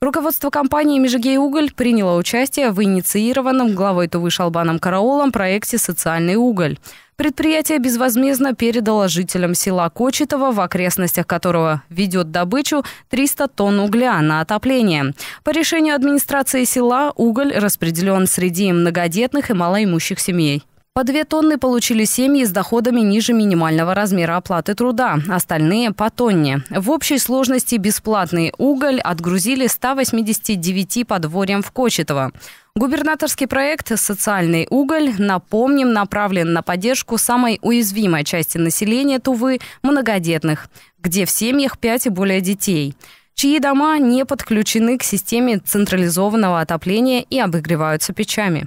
Руководство компании «Межигей Уголь» приняло участие в инициированном главой Тувы Шалбаном Караолом проекте «Социальный уголь». Предприятие безвозмездно передало жителям села Кочетово, в окрестностях которого ведет добычу, 300 тонн угля на отопление. По решению администрации села уголь распределен среди многодетных и малоимущих семей. По две тонны получили семьи с доходами ниже минимального размера оплаты труда, остальные по тонне. В общей сложности бесплатный уголь отгрузили 189 подворьям в Кочетово. Губернаторский проект «Социальный уголь», напомним, направлен на поддержку самой уязвимой части населения Тувы – многодетных, где в семьях 5 и более детей чьи дома не подключены к системе централизованного отопления и обогреваются печами.